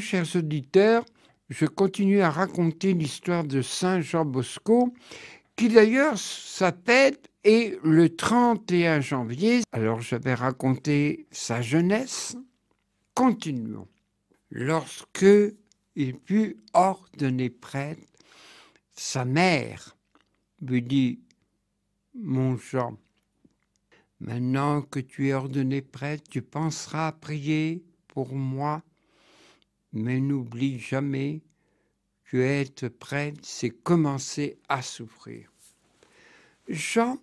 chers auditeurs, je continue à raconter l'histoire de Saint Jean Bosco, qui d'ailleurs s'appelle et le 31 janvier, alors je vais raconter sa jeunesse. Continuons. Lorsque il put ordonner prêtre, sa mère me dit Mon Jean, maintenant que tu es ordonné prêtre, tu penseras à prier pour moi mais n'oublie jamais que être prêtre, c'est commencer à souffrir. Jean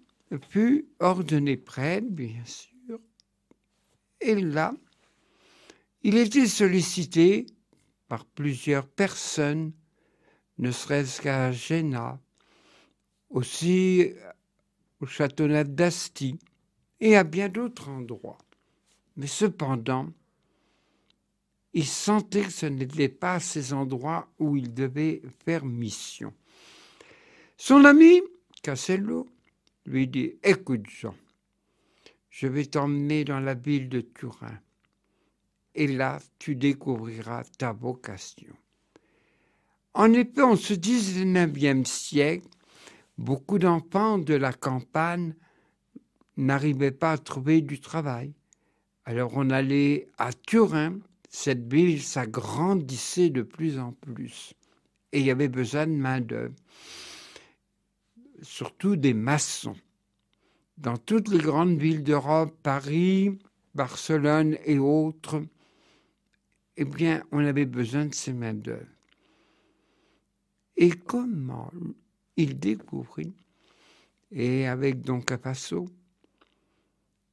put ordonner prêtre, bien sûr, et là, il était sollicité par plusieurs personnes, ne serait-ce qu'à Géna, aussi au château d'Asti et à bien d'autres endroits. Mais cependant, il sentait que ce n'était pas ces endroits où il devait faire mission. Son ami, Cassello, lui dit Écoute, Jean, je vais t'emmener dans la ville de Turin, et là tu découvriras ta vocation. En effet, se ce 19e siècle, beaucoup d'enfants de la campagne n'arrivaient pas à trouver du travail. Alors on allait à Turin cette ville s'agrandissait de plus en plus. Et il y avait besoin de main-d'œuvre, surtout des maçons. Dans toutes les grandes villes d'Europe, Paris, Barcelone et autres, eh bien, on avait besoin de ces mains-d'œuvre. Et comment il découvrit, et avec Don Capasso,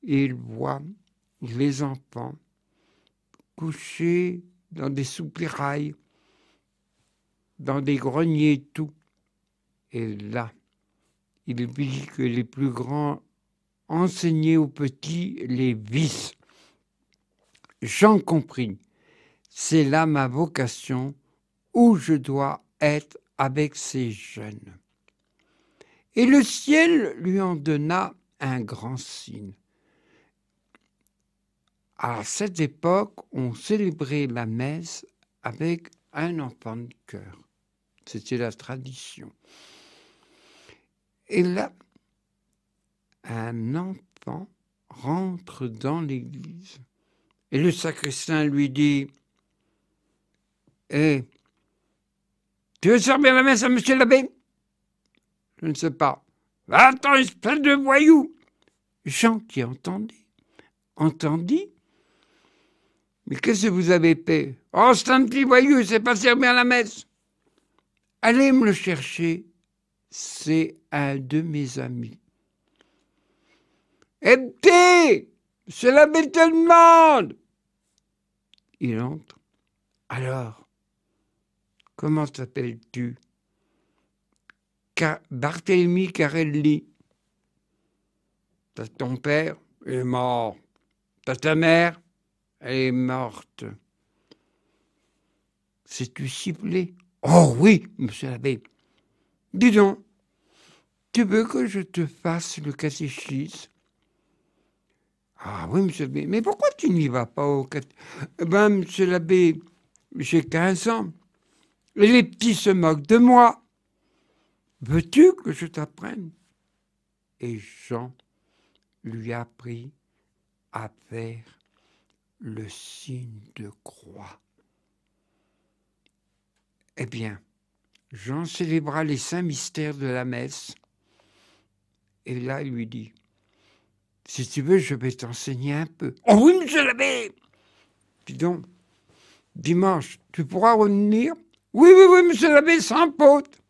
il voit les enfants couché dans des soupirails, dans des greniers tout. Et là, il vit que les plus grands enseignaient aux petits les vices. J'en compris. C'est là ma vocation où je dois être avec ces jeunes. Et le ciel lui en donna un grand signe à cette époque, on célébrait la messe avec un enfant de cœur. C'était la tradition. Et là, un enfant rentre dans l'église et le sacristain lui dit Hé, eh, tu veux servir la messe à monsieur l'abbé Je ne sais pas. Attends, espèce de voyou Jean qui entendit, entendit mais qu'est-ce que vous avez fait Oh, c'est un petit voyou, il s'est pas servi à la messe. Allez me le chercher. C'est un de mes amis. Hepté C'est la monde Il entre. Alors, comment t'appelles-tu Car Barthélemy Carelli. T'as ton père, il est mort. T'as ta mère, elle est morte. Sais-tu ciblé Oh oui, monsieur l'abbé. Dis donc, tu veux que je te fasse le catéchisme Ah oui, monsieur l'abbé. Mais pourquoi tu n'y vas pas au catéchisme eh Ben, monsieur l'abbé, j'ai 15 ans. les petits se moquent de moi. Veux-tu que je t'apprenne Et Jean lui apprit à faire le signe de croix. Eh bien, Jean célébra les saints mystères de la messe, et là il lui dit, si tu veux, je vais t'enseigner un peu. Oh oui, monsieur l'abbé Dis donc, dimanche, tu pourras revenir Oui, oui, oui, monsieur l'abbé, sans pote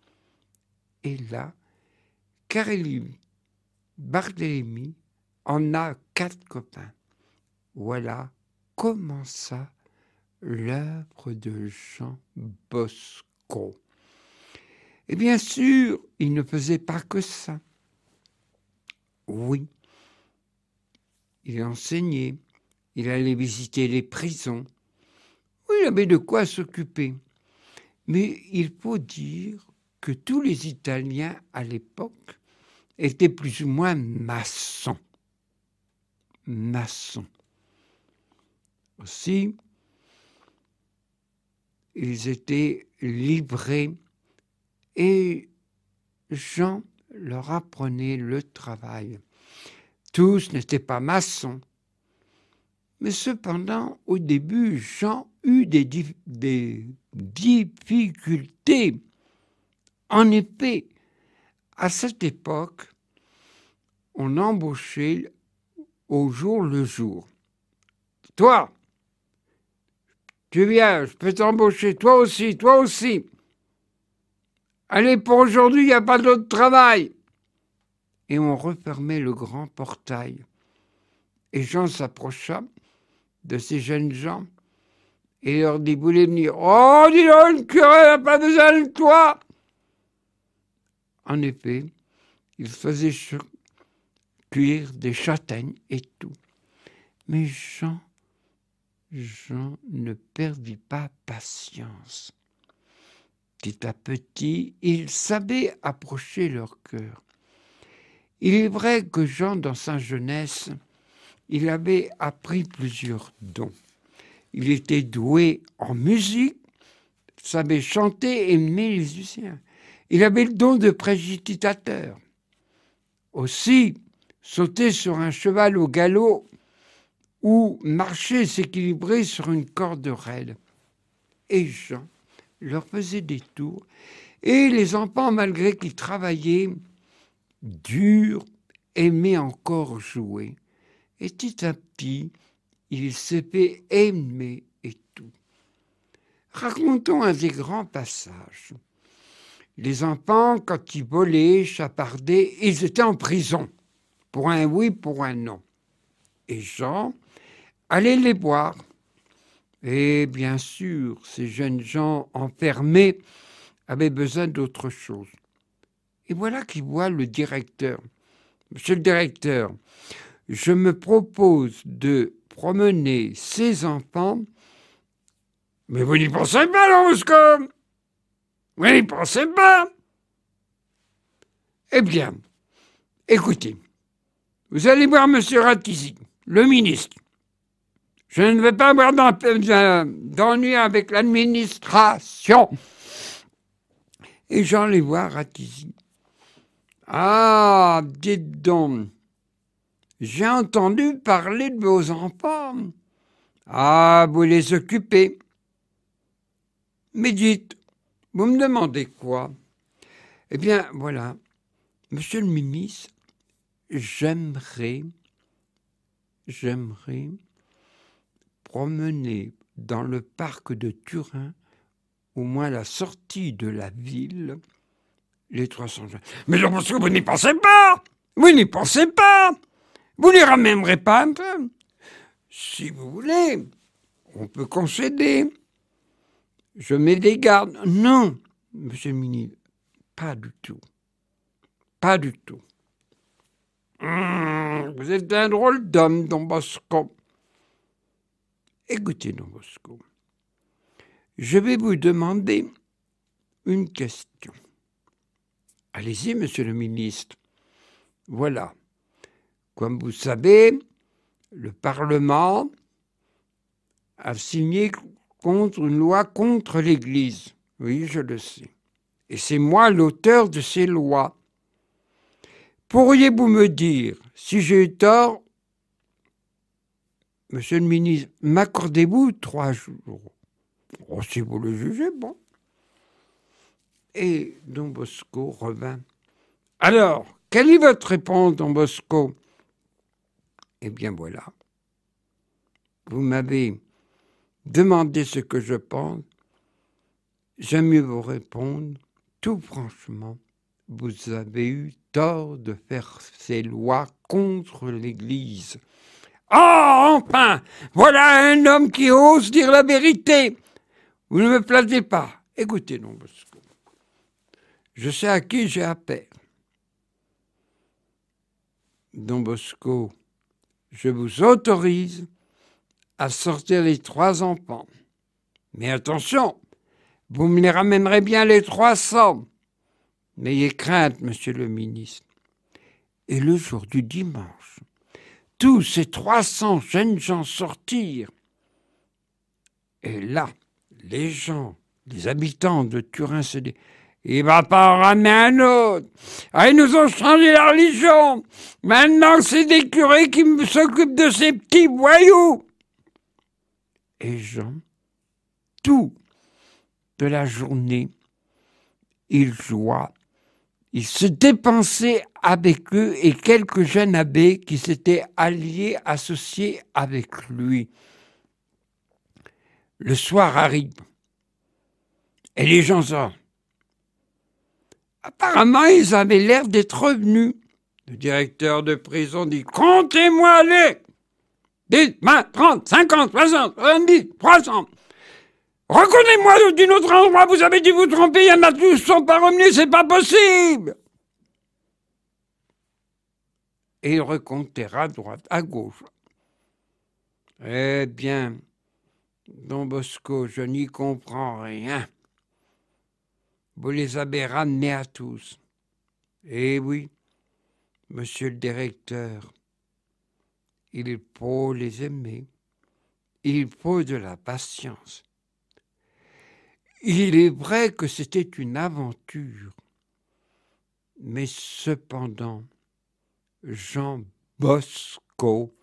Et là, Carélie Barthélemy en a quatre copains. Voilà commença l'œuvre de Jean Bosco. Et bien sûr, il ne faisait pas que ça. Oui, il enseignait, il allait visiter les prisons. Oui, il avait de quoi s'occuper. Mais il faut dire que tous les Italiens à l'époque étaient plus ou moins maçons. Maçons aussi, ils étaient livrés et Jean leur apprenait le travail. Tous n'étaient pas maçons. Mais cependant, au début, Jean eut des, difficultés. En effet, à cette époque, on embauchait au jour le jour. Toi, tu viens, je peux t'embaucher, toi aussi, toi aussi. Allez, pour aujourd'hui, il n'y a pas d'autre travail. Et on refermait le grand portail. Et Jean s'approcha de ces jeunes gens et leur dit, vous voulez venir Oh, dis donc, le curé n'a pas besoin de toi. En effet, il faisait cuire des châtaignes et tout. Mais Jean Jean ne perdit pas patience. Petit à petit, il savait approcher leur cœur. Il est vrai que Jean, dans sa jeunesse, il avait appris plusieurs dons. Il était doué en musique, savait chanter et aimer les Il avait le don de prégitateur. Aussi, sauter sur un cheval au galop ou marcher, s'équilibrer sur une corde raide. Et Jean leur faisait des tours, et les enfants, malgré qu'ils travaillaient dur, aimaient encore jouer. Et petit à petit, ils s'étaient aimés et tout. Racontons un des grands passages. Les enfants, quand ils volaient, chapardaient, ils étaient en prison, pour un oui, pour un non. Et Jean, allez les voir. Et bien sûr, ces jeunes gens enfermés avaient besoin d'autre chose. Et voilà qui voit le directeur. Monsieur le directeur, je me propose de promener ces enfants. Mais vous n'y pensez pas, Moscou. Vous n'y pensez pas Eh bien, écoutez, vous allez voir Monsieur Ratizzi, le ministre. Je ne veux pas avoir d'ennui avec l'administration. Et j'en voir à Ratizi. Ah, dites donc, j'ai entendu parler de vos enfants. Ah, vous les occupez. Mais dites, vous me demandez quoi Eh bien, voilà, monsieur le ministre, j'aimerais, j'aimerais promener dans le parc de Turin, au moins la sortie de la ville, les 300 Mais vous n'y pensez pas Vous n'y pensez pas Vous n'y ramènerez pas un peu Si vous voulez, on peut concéder. Je mets des gardes. Non, monsieur le pas du tout. Pas du tout. Mmh, vous êtes un drôle d'homme, Don Bosco. Écoutez, je vais vous demander une question. Allez-y, monsieur le ministre. Voilà. Comme vous savez, le Parlement a signé contre une loi contre l'Église. Oui, je le sais. Et c'est moi l'auteur de ces lois. Pourriez-vous me dire si j'ai eu tort Monsieur le ministre, m'accordez-vous trois jours oh, Si vous le jugez, bon. Et Don Bosco revint. Alors, quelle est votre réponse, Don Bosco Eh bien voilà. Vous m'avez demandé ce que je pense. J'aime mieux vous répondre, tout franchement, vous avez eu tort de faire ces lois contre l'Église oh, enfin Voilà un homme qui ose dire la vérité Vous ne me plaisez pas. Écoutez, Don Bosco, je sais à qui j'ai appelé. Don Bosco, je vous autorise à sortir les trois enfants. Mais attention, vous me les ramènerez bien les trois 300. N'ayez crainte, monsieur le ministre. Et le jour du dimanche, tous ces 300 jeunes gens sortirent. Et là, les gens, les habitants de Turin se disent il va pas ramener un autre. Ah, ils nous ont changé la religion. Maintenant, c'est des curés qui s'occupent de ces petits voyous. Et Jean, tout de la journée, il joie il se dépensait avec eux et quelques jeunes abbés qui s'étaient alliés, associés avec lui. Le soir arrive et les gens sortent. Apparemment, ils avaient l'air d'être revenus. Le directeur de prison dit Comptez-moi les 10, 20, 30, 50, 60, 70, 300. Reconnais-moi d'une autre endroit, vous avez dû vous tromper, il y en a tous sont pas revenus, c'est pas possible. Et il à droite, à gauche. Eh bien, Don Bosco, je n'y comprends rien. Vous les avez ramenés à tous. Eh oui, monsieur le directeur, il faut les aimer. Il faut de la patience. Il est vrai que c'était une aventure, mais cependant, Jean Bosco,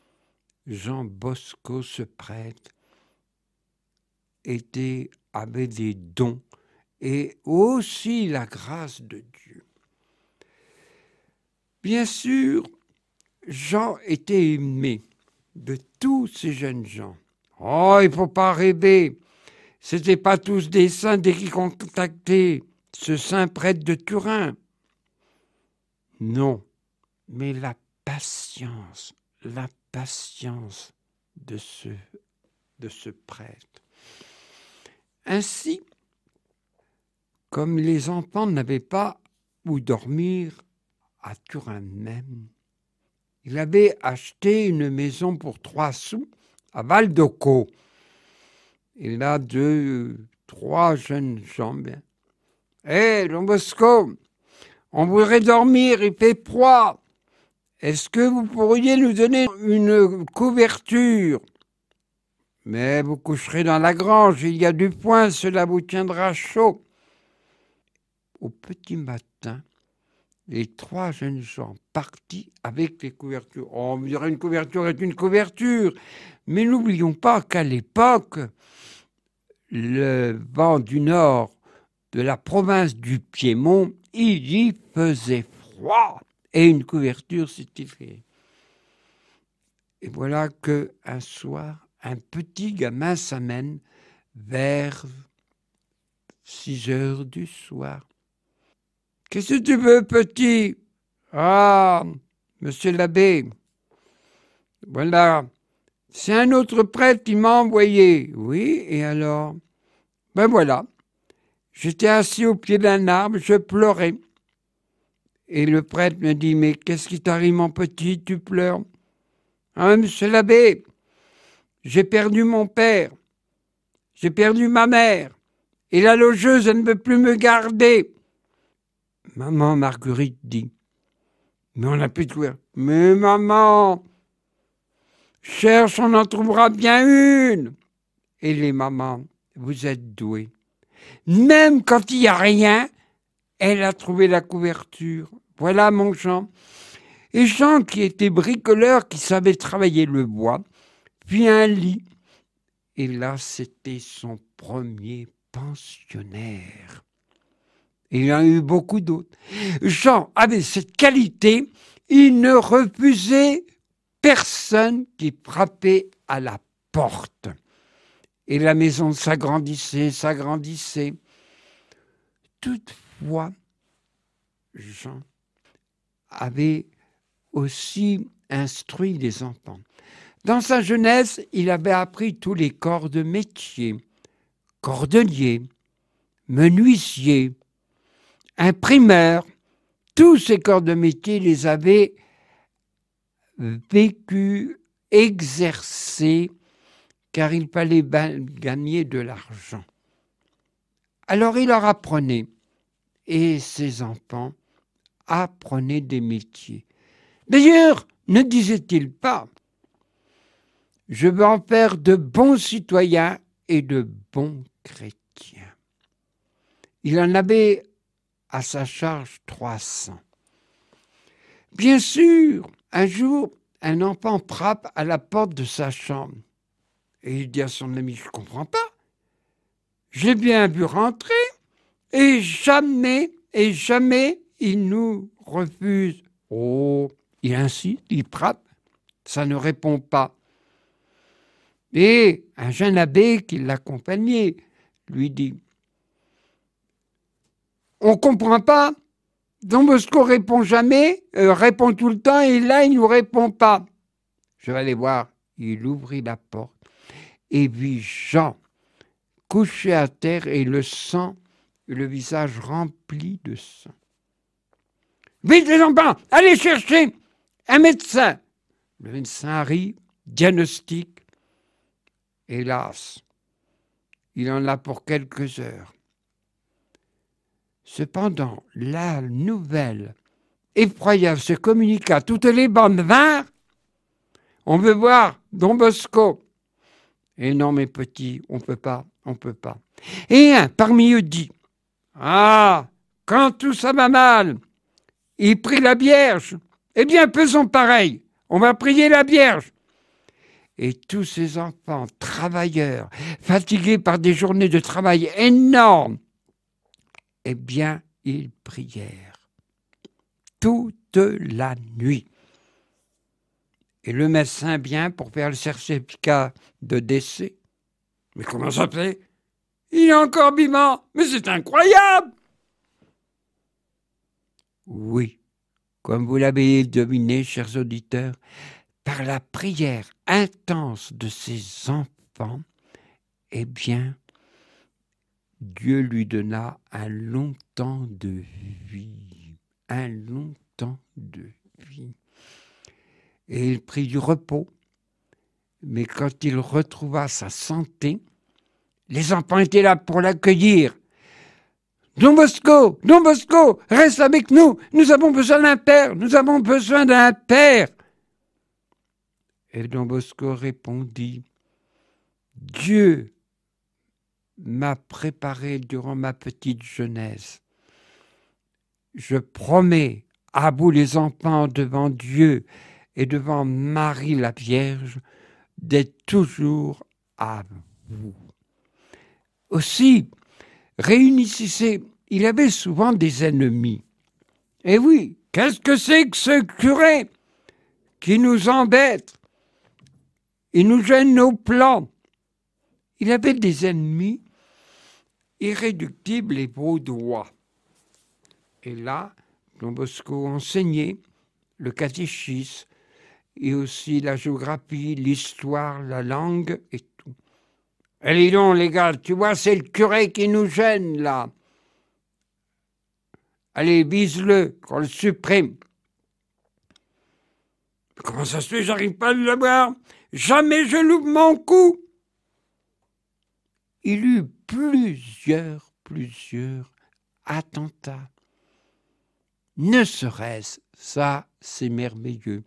Jean Bosco, ce prêtre, était, avait des dons et aussi la grâce de Dieu. Bien sûr, Jean était aimé de tous ces jeunes gens. Oh, il ne faut pas rêver. C'était pas tous des saints dès qu'ils contactaient ce saint prêtre de Turin. Non, mais la patience, la patience de ce, de ce prêtre. Ainsi, comme les enfants n'avaient pas où dormir à Turin même, il avait acheté une maison pour trois sous à Val il a deux, trois jeunes gens Eh, Hé, on voudrait dormir, il fait froid. Est-ce que vous pourriez nous donner une couverture Mais vous coucherez dans la grange, il y a du poing, cela vous tiendra chaud. Au petit matin, les trois jeunes gens partis avec les couvertures. Oh, on me dirait une couverture est une couverture, mais n'oublions pas qu'à l'époque, le vent du nord de la province du Piémont, il y faisait froid et une couverture fait. Et voilà que un soir, un petit gamin s'amène vers 6 heures du soir Qu'est-ce que tu veux, petit Ah, monsieur l'abbé, voilà, c'est un autre prêtre qui m'a envoyé. Oui, et alors Ben voilà, j'étais assis au pied d'un arbre, je pleurais. Et le prêtre me dit, mais qu'est-ce qui t'arrive, mon petit, tu pleures Ah, monsieur l'abbé, j'ai perdu mon père, j'ai perdu ma mère, et la logeuse, elle ne veut plus me garder. Maman Marguerite dit Mais on n'a plus de couverture. Mais maman Cherche, on en trouvera bien une Et les mamans, vous êtes douées. Même quand il n'y a rien, elle a trouvé la couverture. Voilà mon Jean. Et Jean, qui était bricoleur, qui savait travailler le bois, puis un lit. Et là, c'était son premier pensionnaire. Il y en a eu beaucoup d'autres. Jean avait cette qualité, il ne refusait personne qui frappait à la porte. Et la maison s'agrandissait, s'agrandissait. Toutefois, Jean avait aussi instruit les enfants. Dans sa jeunesse, il avait appris tous les corps de métier, cordonnier, menuisier, un primeur, Tous ces corps de métier les avaient vécu, exercés, car il fallait gagner de l'argent. Alors il leur apprenait, et ses enfants apprenaient des métiers. D'ailleurs, ne disait-il pas, je veux en faire de bons citoyens et de bons chrétiens. Il en avait à sa charge 300. Bien sûr, un jour, un enfant frappe à la porte de sa chambre. Et il dit à son ami, je ne comprends pas. J'ai bien vu rentrer et jamais, et jamais il nous refuse. Oh, il insiste, il frappe, ça ne répond pas. Et un jeune abbé qui l'accompagnait lui dit, on comprend pas. Don Bosco répond jamais, euh, répond tout le temps, et là, il nous répond pas. Je vais aller voir. Il ouvrit la porte et vit Jean couché à terre et le sang, le visage rempli de sang. Vite les enfants, allez chercher un médecin. Le médecin arrive, diagnostique. Hélas, il en a pour quelques heures. Cependant, la nouvelle effroyable se communiqua. Toutes les bandes vinrent. On veut voir Don Bosco. Et non, mes petits, on ne peut pas, on ne peut pas. Et un parmi eux dit Ah, quand tout ça va mal, il prie la Vierge. Eh bien, faisons pareil. On va prier la Vierge. Et tous ces enfants travailleurs, fatigués par des journées de travail énormes, eh bien, ils prièrent toute la nuit. Et le médecin vient pour faire le certificat de décès. Mais comment ça fait Il est encore vivant Mais c'est incroyable Oui, comme vous l'avez deviné, chers auditeurs, par la prière intense de ces enfants, eh bien, Dieu lui donna un long temps de vie, un long temps de vie. Et il prit du repos. Mais quand il retrouva sa santé, les enfants étaient là pour l'accueillir. Don Bosco, Don Bosco, reste avec nous, nous avons besoin d'un père, nous avons besoin d'un père. Et Don Bosco répondit, Dieu m'a préparé durant ma petite jeunesse. Je promets à vous les enfants devant Dieu et devant Marie la Vierge d'être toujours à vous. Aussi, réunissez, il avait souvent des ennemis. Et eh oui, qu'est-ce que c'est que ce curé qui nous embête Il nous gêne nos plans. Il avait des ennemis irréductible et beau droit. Et là, Don Bosco enseignait le catéchisme et aussi la géographie, l'histoire, la langue et tout. Allez eh, donc, les gars, tu vois, c'est le curé qui nous gêne là. Allez, vise-le, qu'on le supprime. Comment ça se fait, j'arrive pas à le voir Jamais je loupe mon coup il eut plusieurs, plusieurs attentats. Ne serait-ce ça, c'est merveilleux.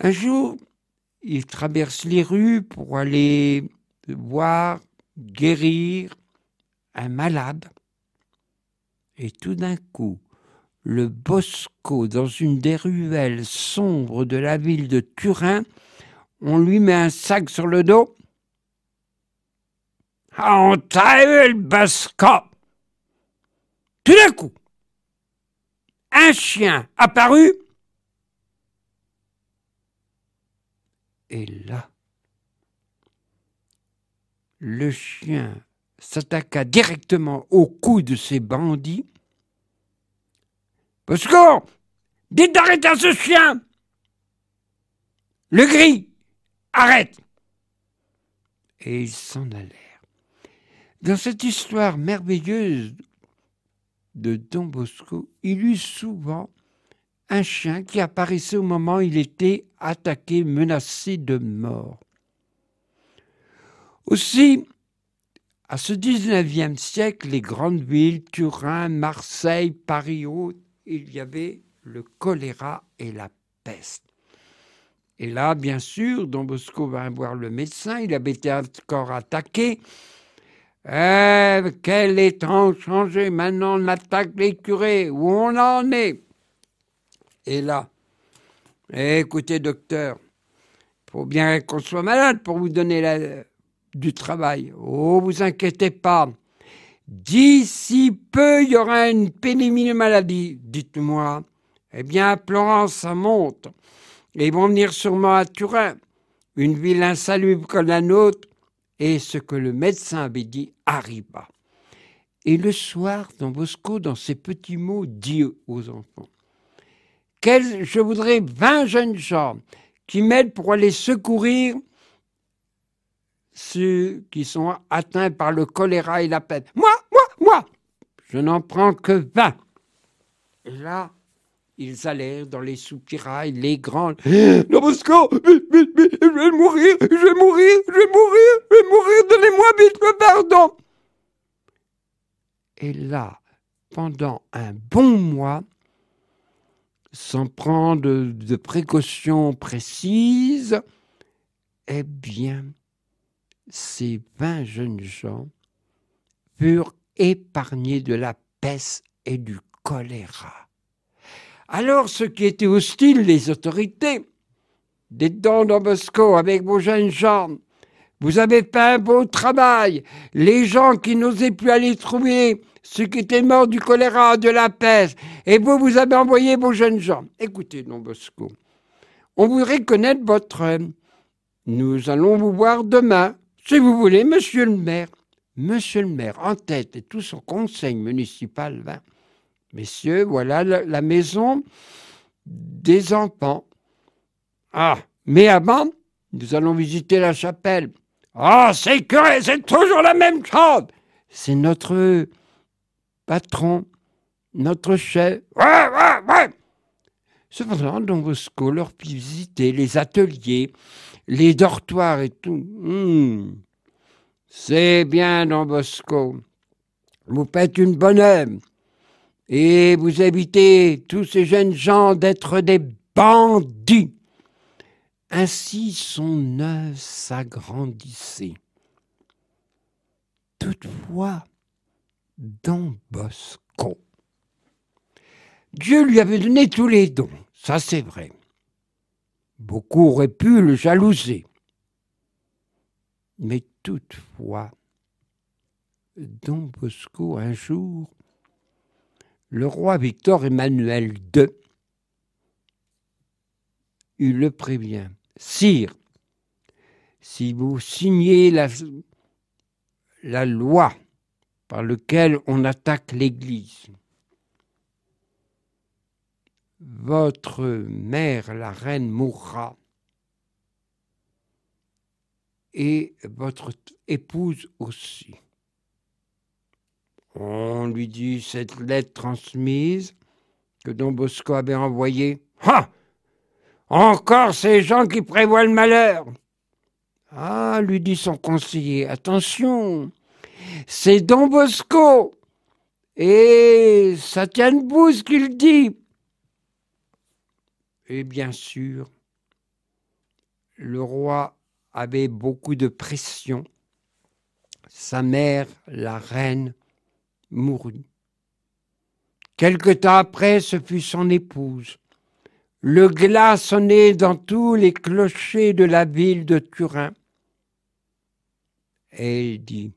Un jour, il traverse les rues pour aller voir, guérir un malade. Et tout d'un coup, le Bosco, dans une des ruelles sombres de la ville de Turin, on lui met un sac sur le dos han ah, le Tout d'un coup, un chien apparut. Et là, le chien s'attaqua directement au cou de ces bandits. Bosco, dites d'arrêter ce chien Le gris, arrête Et ils s'en allait. Dans cette histoire merveilleuse de Don Bosco, il eut souvent un chien qui apparaissait au moment où il était attaqué, menacé de mort. Aussi, à ce 19e siècle, les grandes villes, Turin, Marseille, Paris, autres, il y avait le choléra et la peste. Et là, bien sûr, Don Bosco va voir le médecin, il avait été encore attaqué, eh, quel étrange changé Maintenant, on attaque les curés. Où on en est Et là, eh, écoutez, docteur, faut bien qu'on soit malade pour vous donner du travail. Oh, vous inquiétez pas. D'ici peu, il y aura une pénémine maladie, dites-moi. Eh bien, à Florence, ça monte. ils vont venir sûrement à Turin, une ville insalubre comme la nôtre, et ce que le médecin avait dit arriva. Et le soir, Don Bosco, dans ses petits mots, dit aux enfants Quel, Je voudrais vingt jeunes gens qui m'aident pour aller secourir ceux qui sont atteints par le choléra et la peste. Moi, moi, moi Je n'en prends que vingt. Et là, ils allèrent dans les soupirails, les grands. Non, Bosco, je vais mourir, je vais mourir, je vais mourir, je vais mourir, donnez-moi vite le pardon. Et là, pendant un bon mois, sans prendre de précautions précises, eh bien, ces vingt jeunes gens furent épargnés de la peste et du choléra. Alors ceux qui étaient hostiles, les autorités, des dents dans Bosco, avec vos jeunes gens, vous avez fait un beau travail. Les gens qui n'osaient plus aller trouver ceux qui étaient morts du choléra, de la peste, et vous, vous avez envoyé vos jeunes gens. Écoutez, Don Bosco, on voudrait connaître votre Nous allons vous voir demain, si vous voulez, monsieur le maire. Monsieur le maire, en tête, et tout son conseil municipal vint. Messieurs, voilà la, maison des enfants. Ah, mais avant, nous allons visiter la chapelle. Ah, oh, c'est curé, c'est toujours la même chose. C'est notre patron, notre chef. Ouais, ouais, ouais. Cependant, Don Bosco leur fit visiter les ateliers, les dortoirs et tout. Hmm. C'est bien, Don Bosco. Vous faites une bonne âme. Et vous évitez, tous ces jeunes gens, d'être des bandits. Ainsi son œuvre s'agrandissait. Toutefois, Don Bosco, Dieu lui avait donné tous les dons, ça c'est vrai. Beaucoup auraient pu le jalouser. Mais toutefois, Don Bosco, un jour, le roi Victor Emmanuel II, il le prévient. Sire, si vous signez la, la loi par laquelle on attaque l'Église, votre mère, la reine, mourra et votre épouse aussi. On lui dit cette lettre transmise que Don Bosco avait envoyée. Ah Encore ces gens qui prévoient le malheur Ah, lui dit son conseiller, attention, c'est Don Bosco et ça tient bout ce qu'il dit. Et bien sûr, le roi avait beaucoup de pression. Sa mère, la reine, mourut. Quelque temps après, ce fut son épouse. Le glas sonnait dans tous les clochers de la ville de Turin. Et dit,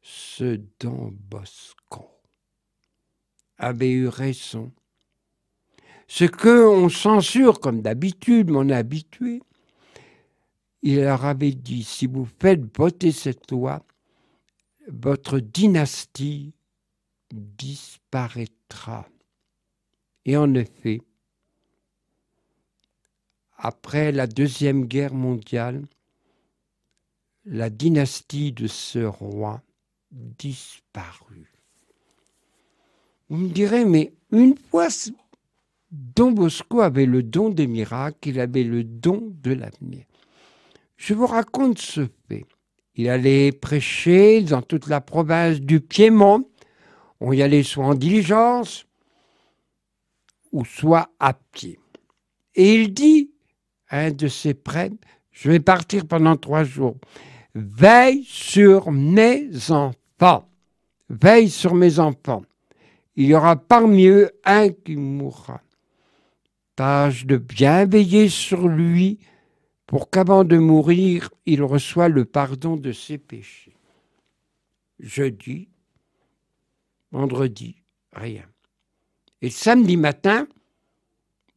ce Don Bosco avait eu raison. Ce que on censure comme d'habitude, mon habitué, il leur avait dit, si vous faites voter cette loi, votre dynastie disparaîtra. Et en effet, après la Deuxième Guerre mondiale, la dynastie de ce roi disparut. Vous me direz, mais une fois, Don Bosco avait le don des miracles, il avait le don de l'avenir. Je vous raconte ce fait. Il allait prêcher dans toute la province du Piémont. On y allait soit en diligence ou soit à pied. Et il dit à un de ses prêtres, je vais partir pendant trois jours. Veille sur mes enfants. Veille sur mes enfants. Il y aura parmi eux un qui mourra. Tâche de bien veiller sur lui pour qu'avant de mourir, il reçoit le pardon de ses péchés. Jeudi, vendredi, rien. Et samedi matin,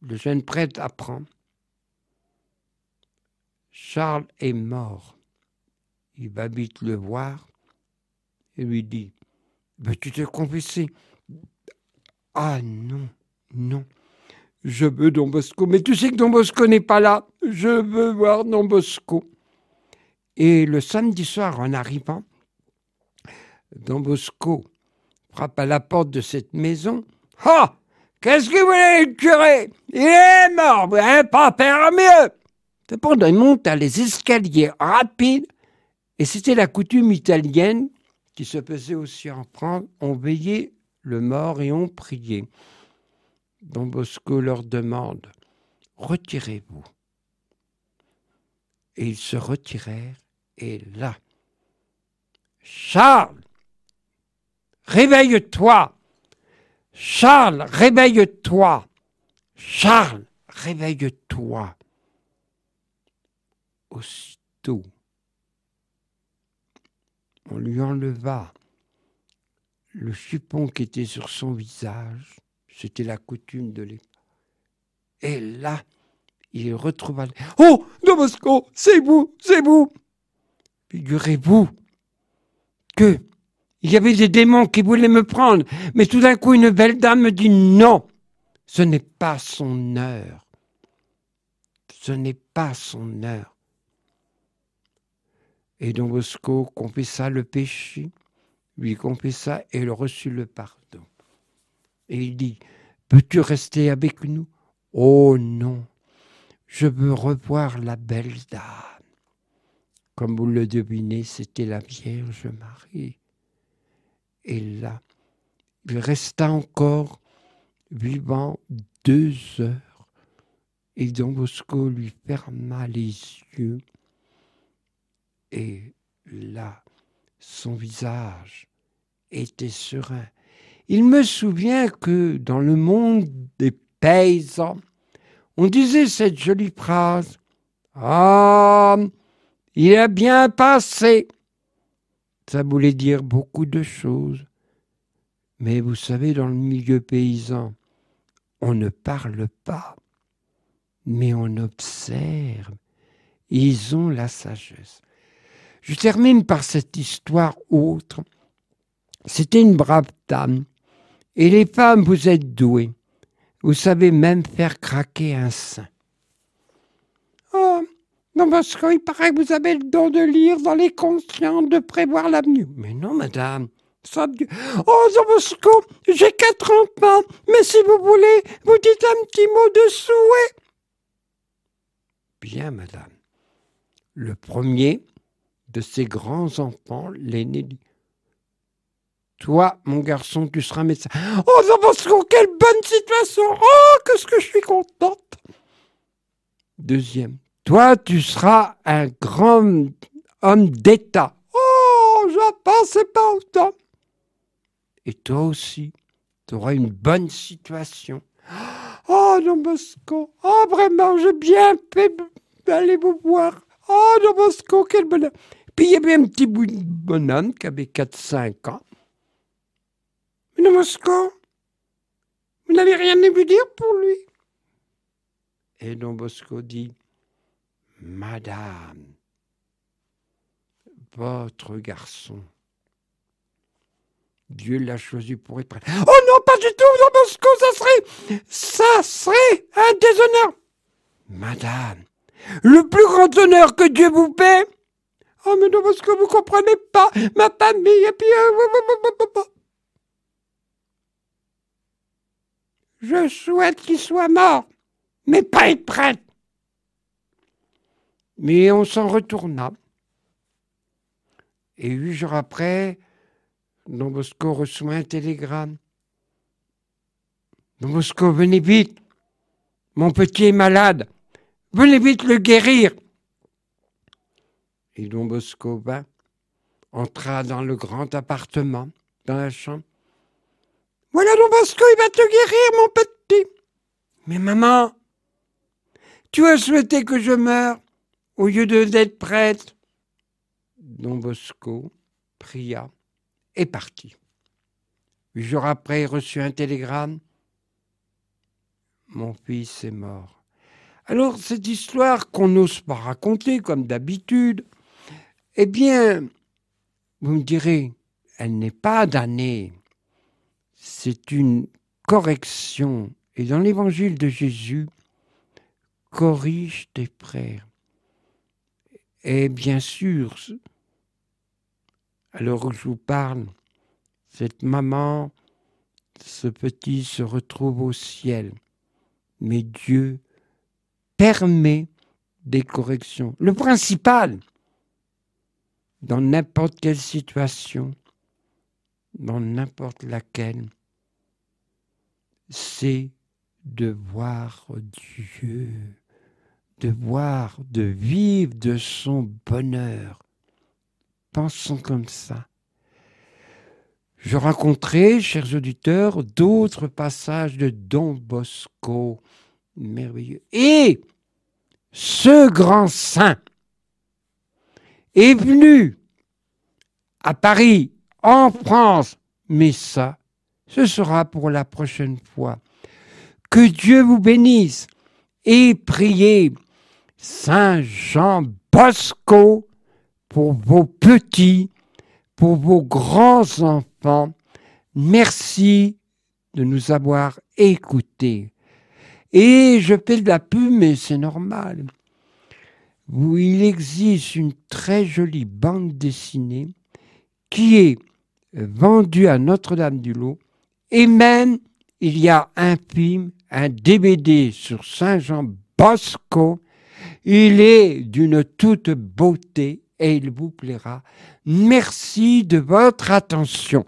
le jeune prêtre apprend. Charles est mort. Il va vite le voir et lui dit, veux-tu te confesser Ah non, non. Je veux Don Bosco. Mais tu sais que Don Bosco n'est pas là. Je veux voir Don Bosco. Et le samedi soir, en arrivant, Don Bosco frappe à la porte de cette maison. Ah Qu'est-ce que vous voulez, le curé Il est mort, vous pas faire mieux Cependant, il à les escaliers rapides, et c'était la coutume italienne qui se faisait aussi en France. On veillait le mort et on priait. Don Bosco leur demande Retirez-vous. Et ils se retirèrent, et là, Charles, réveille-toi Charles, réveille-toi Charles, réveille-toi Aussitôt, on lui enleva le chupon qui était sur son visage c'était la coutume de l'époque. Et là, il retrouva. Oh, Domosco, c'est vous, c'est vous Figurez-vous que il y avait des démons qui voulaient me prendre, mais tout d'un coup, une belle dame me dit non, ce n'est pas son heure. Ce n'est pas son heure. Et Don Bosco confessa le péché, lui confessa et reçut le pardon et il dit, Peux-tu rester avec nous Oh non, je veux revoir la belle dame. Comme vous le devinez, c'était la Vierge Marie. Et là, il resta encore vivant deux heures. Et Don Bosco lui ferma les yeux. Et là, son visage était serein. Il me souvient que dans le monde des paysans, on disait cette jolie phrase Ah, il a bien passé. Ça voulait dire beaucoup de choses. Mais vous savez, dans le milieu paysan, on ne parle pas, mais on observe. Ils ont la sagesse. Je termine par cette histoire autre. C'était une brave dame et les femmes, vous êtes douées. Vous savez même faire craquer un sein. Oh, non, parce qu'il paraît que vous avez le don de lire dans les consciences, de prévoir l'avenir. Mais non, madame. Oh, Zambosco, j'ai quatre enfants, mais si vous voulez, vous dites un petit mot de souhait. Bien, madame. Le premier de ses grands-enfants, l'aîné, du... Toi, mon garçon, tu seras médecin. Oh non, Bosco, quelle bonne situation Oh, qu'est-ce que je suis contente Deuxième, toi, tu seras un grand homme d'État. Oh, j'en pensais pas autant. Et toi aussi, tu auras une bonne situation. Oh Jean Bosco, oh vraiment, j'ai bien fait d'aller vous voir. Oh Jean Bosco, quel bonheur. Puis il y avait un petit bonhomme qui avait 4-5 ans. Bosco, vous n'avez rien à lui dire pour lui. Et Don Bosco dit, Madame, votre garçon, Dieu l'a choisi pour être prêt Oh non, pas du tout, Don Bosco, ça serait, ça serait un déshonneur. Madame, le plus grand honneur que Dieu vous paie. Oh mais Don Bosco, vous comprenez pas, ma famille, et puis... Euh, Je souhaite qu'il soit mort, mais pas être prêtre. Mais on s'en retourna. Et huit jours après, Don Bosco reçoit un télégramme. Don Bosco, venez vite. Mon petit est malade. Venez vite le guérir. Et Don Bosco vint, ben, entra dans le grand appartement, dans la chambre, voilà Don Bosco, il va te guérir, mon petit. Mais maman, tu as souhaité que je meure au lieu de d'être prêtre. Don Bosco pria et partit. Huit jours après, il reçut un télégramme. Mon fils est mort. Alors, cette histoire qu'on n'ose pas raconter comme d'habitude, eh bien, vous me direz, elle n'est pas damnée c'est une correction. Et dans l'évangile de Jésus, corrige tes frères. Et bien sûr, alors l'heure je vous parle, cette maman, ce petit se retrouve au ciel. Mais Dieu permet des corrections. Le principal, dans n'importe quelle situation, dans n'importe laquelle, c'est de voir Dieu, de voir, de vivre de son bonheur. Pensons comme ça. Je rencontrais, chers auditeurs, d'autres passages de Don Bosco, merveilleux. Et ce grand saint est venu à Paris en France. Mais ça, ce sera pour la prochaine fois. Que Dieu vous bénisse et priez Saint Jean Bosco pour vos petits, pour vos grands-enfants. Merci de nous avoir écoutés. Et je fais de la pub, mais c'est normal. il existe une très jolie bande dessinée qui est vendu à notre dame du Loup Et même, il y a un film, un DVD sur Saint-Jean Bosco. Il est d'une toute beauté et il vous plaira. Merci de votre attention.